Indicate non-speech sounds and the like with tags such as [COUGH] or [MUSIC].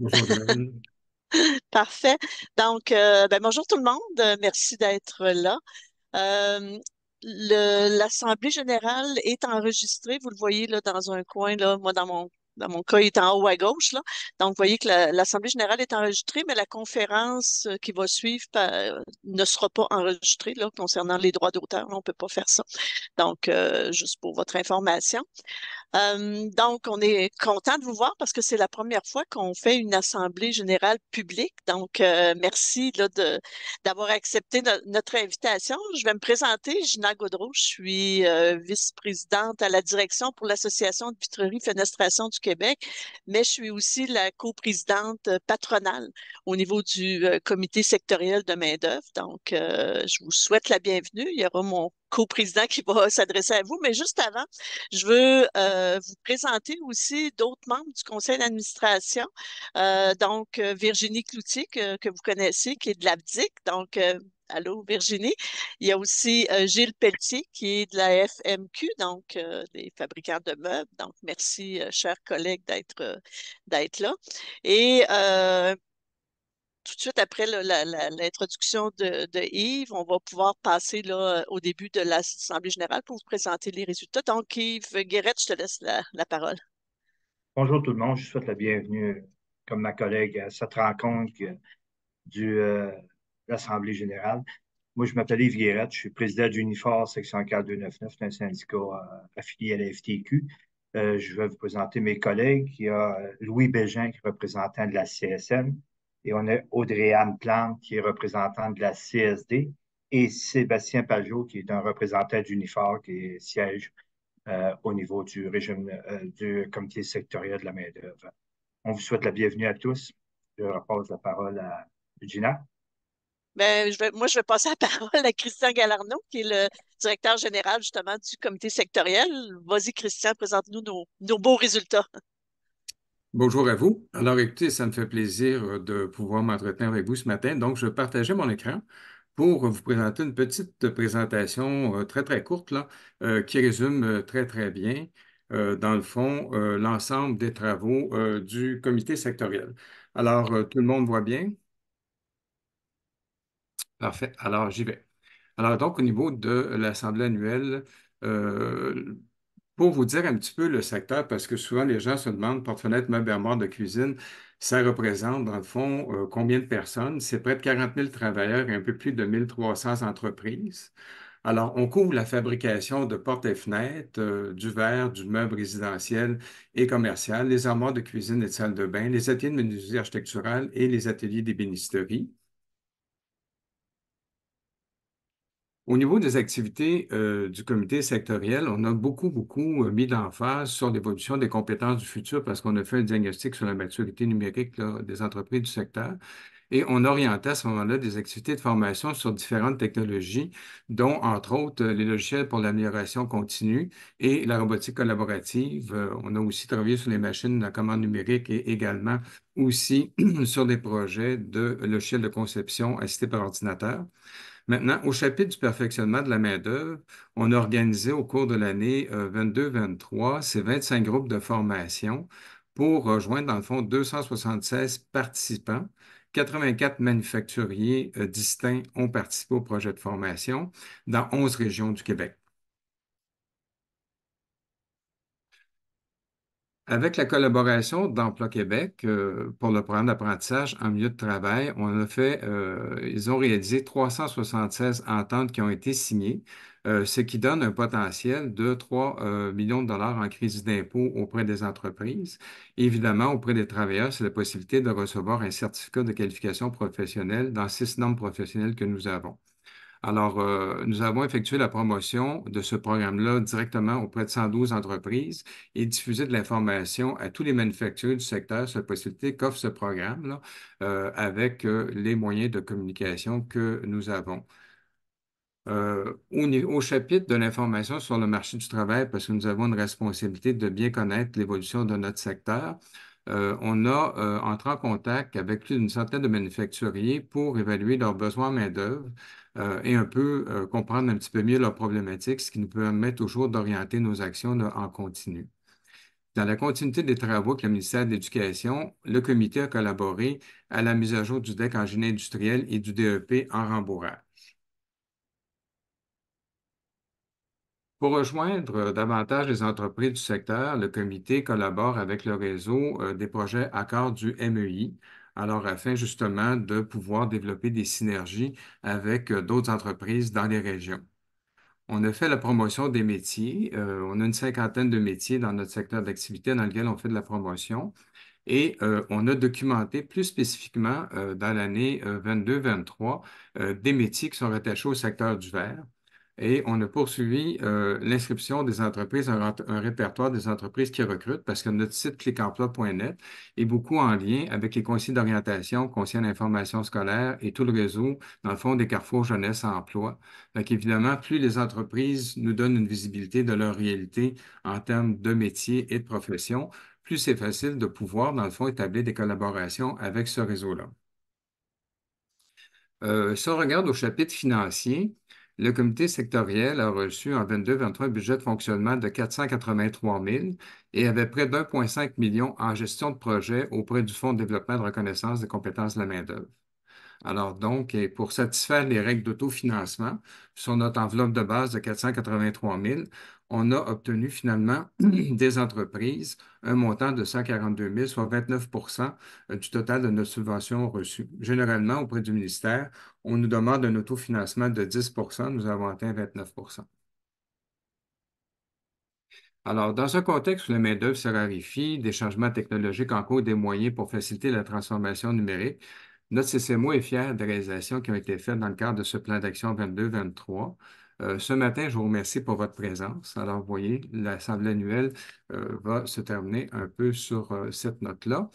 [LAUGHS] Parfait. Donc, euh, ben, bonjour tout le monde. Merci d'être là. Euh, L'Assemblée générale est enregistrée. Vous le voyez là, dans un coin, là, moi, dans mon dans mon cas, il est en haut à gauche. Là. Donc, vous voyez que l'Assemblée générale est enregistrée, mais la conférence qui va suivre ne sera pas enregistrée là, concernant les droits d'auteur. On ne peut pas faire ça. Donc, euh, juste pour votre information donc, on est content de vous voir parce que c'est la première fois qu'on fait une assemblée générale publique. Donc, euh, merci de, d'avoir accepté notre invitation. Je vais me présenter, Gina Gaudreau. Je suis euh, vice-présidente à la direction pour l'Association de vitrerie fenestration du Québec, mais je suis aussi la coprésidente euh, patronale au niveau du comité sectoriel de main-d'œuvre. Donc, je vous souhaite la bienvenue. Il y aura mon co-président qui va s'adresser à vous. Mais juste avant, je veux euh, vous présenter aussi d'autres membres du conseil d'administration. Euh, donc, euh, Virginie Cloutier, que, vous connaissez, qui est de l'ABDIC. Donc, euh, Allô, Virginie. Il y a aussi Gilles Pelletier, qui est de la FMQ, donc des fabricants de meubles. Donc, merci, chers collègues, d'être d'être là. Et suite après l'introduction de, Yves, on va pouvoir passer au début de l'Assemblée générale pour vous présenter les résultats. Donc, Yves Guéret, je te laisse la, parole. Bonjour tout le monde, je souhaite la bienvenue, comme ma collègue, à cette rencontre du, de euh, l'Assemblée générale. Moi, je m'appelle Yves Guéret, je suis président d'Unifor section 4299, d'un syndicat euh, affilié à la FTQ. Euh, je vais vous présenter mes collègues. Il y a Louis Bégin, qui est représentant de la CSM. Et on a Audrey-Anne Plante, qui est représentante de la CSD, et Sébastien Pajot, qui est un représentant d'Unifor, qui siège euh, au niveau du régime euh, du comité sectoriel de la main-d'œuvre. On vous souhaite la bienvenue à tous. Je repose la parole à Gina. Ben, je moi, je vais passer la parole à Christian galarno qui est le directeur général justement du comité sectoriel. Vas-y, Christian, présente-nous nos beaux résultats. Bonjour à vous. Alors écoutez, ça me fait plaisir euh, de pouvoir m'entretenir avec vous ce matin. Donc, je partageais mon écran pour vous présenter une petite présentation euh, très, très courte là, euh, qui résume très, très bien, dans le fond, l'ensemble des travaux du comité sectoriel. Alors, tout le monde voit bien? Parfait. Alors, j'y vais. Alors, donc, au niveau de l'Assemblée annuelle, pour vous dire un petit peu le secteur, parce que souvent les gens se demandent porte-fenêtre, meuble, armoires de cuisine, ça représente dans le fond euh, combien de personnes? C'est près de 40 000 travailleurs et un peu plus de 1300 entreprises. Alors, on couvre la fabrication de portes et fenêtres, euh, du verre, du meuble résidentiel et commercial, les armoires de cuisine et de salle de bain, les ateliers de menuiserie architecturale et les ateliers d'ébénisterie. Au niveau des activités euh, du comité sectoriel, on a beaucoup, beaucoup euh, mis l'emphase sur l'évolution des compétences du futur parce qu'on a fait un diagnostic sur la maturité numérique des entreprises du secteur. Et on orientait à ce moment-là des activités de formation sur différentes technologies, dont, entre autres, les logiciels pour l'amélioration continue et la robotique collaborative. Euh, on a aussi travaillé sur les machines de la commande numérique et également aussi [CLEARS THROAT] sur des projets de logiciels de conception assistés par ordinateur. Maintenant, au chapitre du perfectionnement de la main-d'œuvre, on a organisé au cours de l'année 22-23 euh, ces 25 groupes de formation pour rejoindre, dans le fond, 276 participants. 84 manufacturiers euh, distincts ont participé au projet de formation dans 11 régions du Québec. Avec la collaboration d'Emploi Québec euh, pour le programme d'apprentissage en milieu de travail, on a fait, euh, ils ont réalisé 376 ententes qui ont été signées, euh, ce qui donne un potentiel de 3 millions de dollars en crise d'impôt auprès des entreprises. évidemment, auprès des travailleurs, c'est la possibilité de recevoir un certificat de qualification professionnelle dans six normes professionnelles que nous avons. Alors, euh, nous avons effectué la promotion de ce programme-là directement auprès de 112 entreprises et diffusé de l'information à tous les manufacturiers du secteur sur la possibilité qu'offre ce programme-là euh, avec euh, les moyens de communication que nous avons. au, chapitre de l'information sur le marché du travail, parce que nous avons une responsabilité de bien connaître l'évolution de notre secteur, euh, on a euh, entré en contact avec plus d'une centaine de manufacturiers pour évaluer leurs besoins en main-d'œuvre euh, et un peu comprendre un petit peu mieux leurs problématiques, ce qui nous permet toujours d'orienter nos actions en continu. Dans la continuité des travaux avec le ministère de l'Éducation, le comité a collaboré à la mise à jour du DEC en génie industriel et du DEP en rembourrage. Pour rejoindre euh, davantage les entreprises du secteur, le comité collabore avec le réseau euh, des projets accords du MEI, alors afin justement de pouvoir développer des synergies avec euh, d'autres entreprises dans les régions. On a fait la promotion des métiers. on a une cinquantaine de métiers dans notre secteur d'activité dans lequel on fait de la promotion. Et on a documenté plus spécifiquement dans l'année 22-23 des métiers qui sont rattachés au secteur du verre et on a poursuivi euh, l'inscription des entreprises, un, répertoire des entreprises qui recrutent, parce que notre site clicemploi.net est beaucoup en lien avec les conseils d'orientation, conseils d'information scolaire et tout le réseau, dans le fond, des carrefours jeunesse emploi. Donc, évidemment, plus les entreprises nous donnent une visibilité de leur réalité en termes de métier et de profession, plus c'est facile de pouvoir, dans le fond, établir des collaborations avec ce réseau-là. Euh, si on regarde au chapitre financier, le comité sectoriel a reçu en 22-23 un budget de fonctionnement de 483 000 et avait près d'1,5 million en gestion de projet auprès du Fonds de développement de reconnaissance des compétences de la main-d'œuvre. Alors donc, pour satisfaire les règles d'autofinancement, sur notre enveloppe de base de 483 000, on a obtenu finalement mm. des entreprises un montant de 142 000, soit 29 euh, du total de nos subventions reçues. Généralement, auprès du ministère, on nous demande un autofinancement de 10 nous avons atteint 29 alors, dans ce contexte où la main-d'œuvre se raréfie, des changements technologiques en cours des moyens pour faciliter la transformation numérique, notre CCMO est fier des réalisations qui ont été faites dans le cadre de ce plan d'action 22-23 euh, ce matin, je vous remercie pour votre présence. Alors, vous voyez, l'Assemblée annuelle euh, va se terminer un peu sur euh, cette note-là.